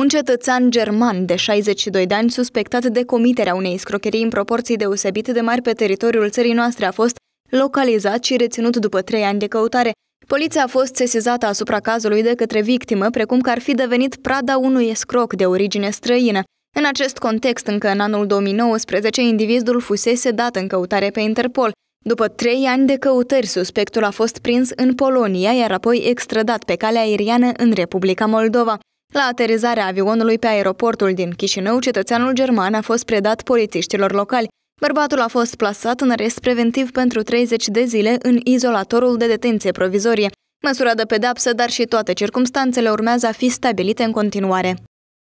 Un cetățean german de 62 de ani suspectat de comiterea unei scrocherii în proporții deosebit de mari pe teritoriul țării noastre a fost localizat și reținut după trei ani de căutare. Poliția a fost sesizată asupra cazului de către victimă, precum că ar fi devenit prada unui escroc de origine străină. În acest context, încă în anul 2019, individul fusese dat în căutare pe Interpol. După trei ani de căutări, suspectul a fost prins în Polonia, iar apoi extradat pe calea aeriană în Republica Moldova. La aterizarea avionului pe aeroportul din Chișinău, cetățeanul german a fost predat polițiștilor locali. Bărbatul a fost plasat în arest preventiv pentru 30 de zile în izolatorul de detenție provizorie. Măsura de pedapsă, dar și toate circumstanțele urmează a fi stabilite în continuare.